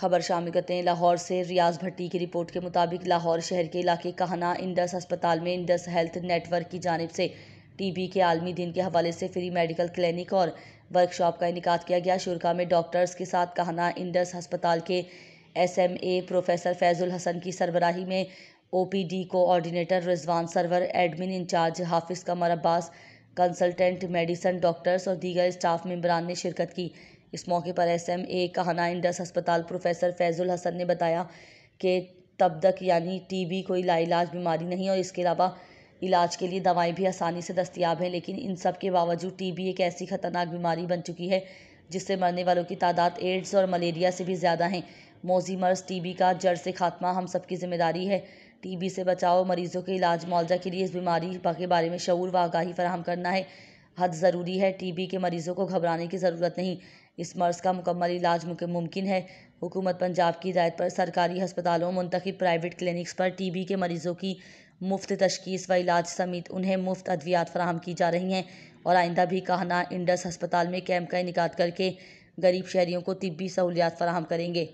खबर शामिल करते हैं लाहौर से रियाज भट्टी की रिपोर्ट के मुताबिक लाहौर शहर के इलाके कहना इंडस अस्पताल में इंडस हेल्थ नेटवर्क की जानब से टीबी के आलमी दिन के हवाले से फ्री मेडिकल क्लिनिक और वर्कशॉप का इनका किया गया शुरा में डॉक्टर्स के साथ कहना इंडस अस्पताल के S M A professor Faizul Hasan की सरबराही में O P D coordinator Rizwan Sarwar admin incharge Hafiz Qamar Abbas consultant medicine doctors और दीगर स्टाफ मेम्बरान ने शिरकत की इस मौके पर एस एम ए कहना इंडस अस्पताल प्रोफेसर फैज़ुल हसन ने बताया कि तब तक यानी टीबी कोई लाइलाज बीमारी नहीं और इसके अलावा इलाज के लिए दवाएं भी आसानी से दस्तियाब हैं लेकिन इन सब के बावजूद टीबी एक ऐसी ख़तरनाक बीमारी बन चुकी है जिससे मरने वालों की तादाद एड्स और मलेरिया से भी ज़्यादा हैं मौजी मर्ज बी का जड़ से खात्मा हम सब की जिम्मेदारी है टीबी से बचाव मरीज़ों के इलाज मुआवजा के लिए इस बीमारी के बारे में शूर व आगाही फराहम करना है हद ज़रूरी है टीबी के मरीज़ों को घबराने की ज़रूरत नहीं इस मर्ज़ का मुकम्मल इलाज मुमकिन है हुकूमत पंजाब की हिदायत पर सरकारी हस्पतालों मुंतखब प्राइवेट क्लिनिक्स पर टी बी के मरीज़ों की मुफ्त तशखीस व इलाज समेत उन्हें मुफ्त अद्वियात फ़राहम की जा रही हैं और आइंदा भी कहना इंडस हस्पताल में कैंप का इनका करके गरीब शहरीों को तबी सहूलियात फ़राहम करेंगे